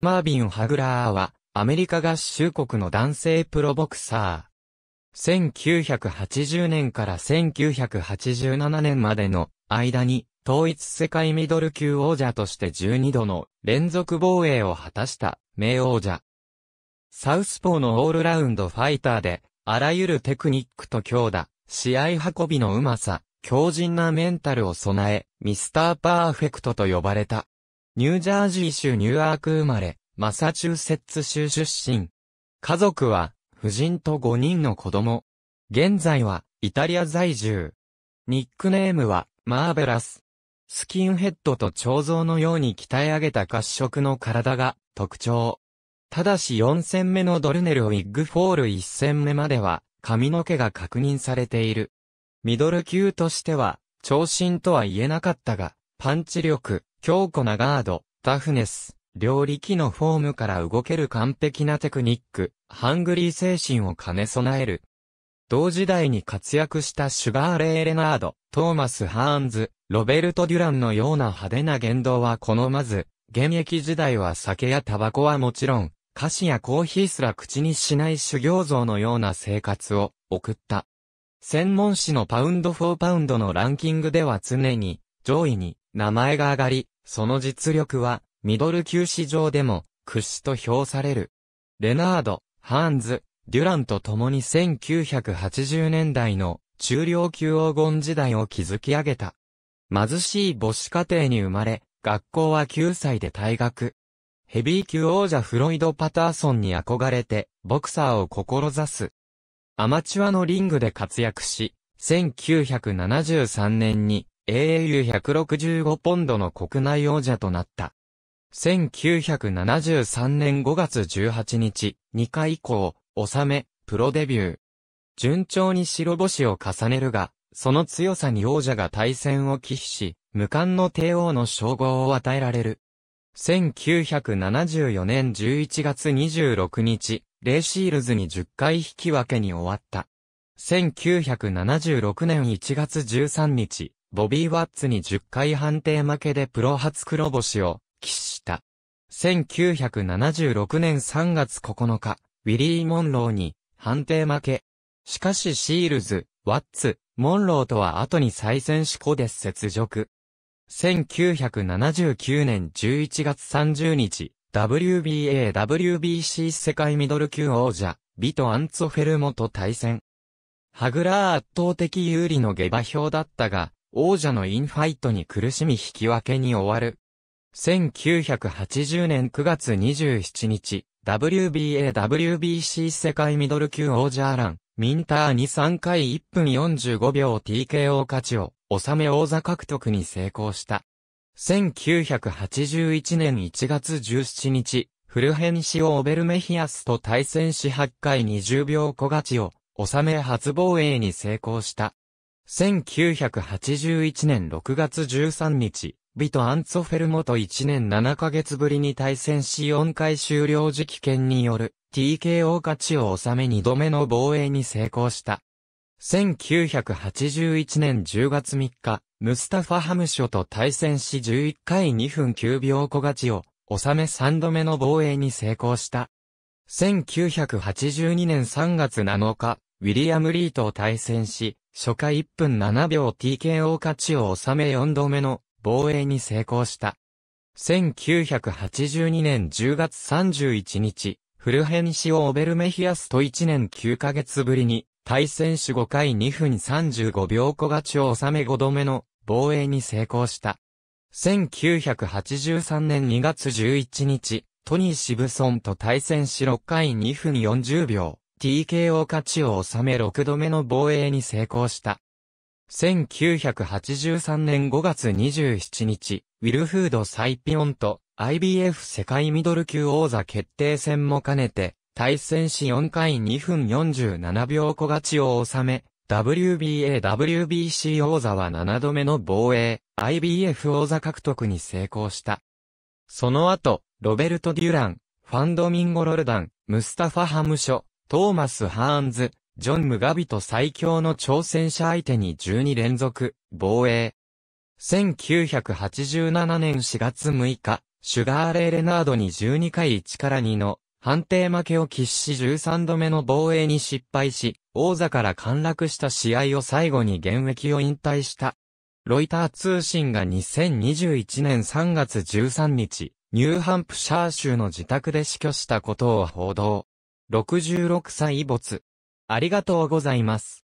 マービン・ハグラーは、アメリカ合衆国の男性プロボクサー。1980年から1987年までの間に、統一世界ミドル級王者として12度の連続防衛を果たした名王者。サウスポーのオールラウンドファイターで、あらゆるテクニックと強打、試合運びのうまさ、強靭なメンタルを備え、ミスターパーフェクトと呼ばれた。ニュージャージー州ニューアーク生まれ、マサチューセッツ州出身。家族は、夫人と5人の子供。現在は、イタリア在住。ニックネームは、マーベラス。スキンヘッドと彫像のように鍛え上げた褐色の体が特徴。ただし4戦目のドルネルウィッグフォール1戦目までは髪の毛が確認されている。ミドル級としては長身とは言えなかったが、パンチ力、強固なガード、タフネス、両力のフォームから動ける完璧なテクニック、ハングリー精神を兼ね備える。同時代に活躍したシュガーレイ・レナード、トーマス・ハーンズ、ロベルト・デュランのような派手な言動は好まず、現役時代は酒やタバコはもちろん、菓子やコーヒーすら口にしない修行像のような生活を送った。専門誌のパウンド・フォー・パウンドのランキングでは常に上位に名前が上がり、その実力は、ミドル級市場でも、屈指と評される。レナード、ハーンズ、デュランと共に1980年代の中量級黄金時代を築き上げた。貧しい母子家庭に生まれ、学校は9歳で退学。ヘビー級王者フロイド・パターソンに憧れて、ボクサーを志す。アマチュアのリングで活躍し、1973年に AAU165 ポンドの国内王者となった。1973年5月18日、2回以降、納め、プロデビュー。順調に白星を重ねるが、その強さに王者が対戦を忌避し、無冠の帝王の称号を与えられる。1974年11月26日、レイシールズに10回引き分けに終わった。1976年1月13日、ボビー・ワッツに10回判定負けでプロ初黒星を喫した。1976年3月9日、ウィリー・モンローに判定負け。しかしシールズ、ワッツ、モンローとは後に再戦志向で雪辱。1979年11月30日、WBA、WBC 世界ミドル級王者、ビト・アンツォフェルモと対戦。ハグラー圧倒的有利の下馬評だったが、王者のインファイトに苦しみ引き分けに終わる。1980年9月27日、WBA、WBC 世界ミドル級王者アラン、ミンターに3回1分45秒 TKO 勝ちを、収め王座獲得に成功した。1981年1月17日、フルヘンシオ・オベルメヒアスと対戦し8回20秒小勝ちを、収め初防衛に成功した。1981年6月13日、ビト・アンツォフェルモと1年7ヶ月ぶりに対戦し4回終了時期権による TKO 勝ちを収め2度目の防衛に成功した。1981年10月3日、ムスタファ・ハムショと対戦し11回2分9秒小勝ちを収め3度目の防衛に成功した。1982年3月7日、ウィリアム・リーと対戦し、初回1分7秒 TKO 勝ちを収め4度目の防衛に成功した。1982年10月31日、フルヘンシオ・オベルメヒアスと1年9ヶ月ぶりに、対戦し5回2分35秒小勝ちを収め5度目の防衛に成功した。1983年2月11日、トニー・シブソンと対戦し6回2分40秒、TKO 勝ちを収め6度目の防衛に成功した。1983年5月27日、ウィルフード・サイピオンと IBF 世界ミドル級王座決定戦も兼ねて、対戦し4回2分47秒小勝ちを収め、WBA、WBC 王座は7度目の防衛、IBF 王座獲得に成功した。その後、ロベルト・デュラン、ファンドミンゴ・ロルダン、ムスタファ・ハムショ、トーマス・ハーンズ、ジョン・ムガビと最強の挑戦者相手に12連続、防衛。1987年4月6日、シュガーレイ・レナードに12回1から2の判定負けを喫し13度目の防衛に失敗し、王座から陥落した試合を最後に現役を引退した。ロイター通信が2021年3月13日、ニューハンプシャー州の自宅で死去したことを報道。66歳没。ありがとうございます。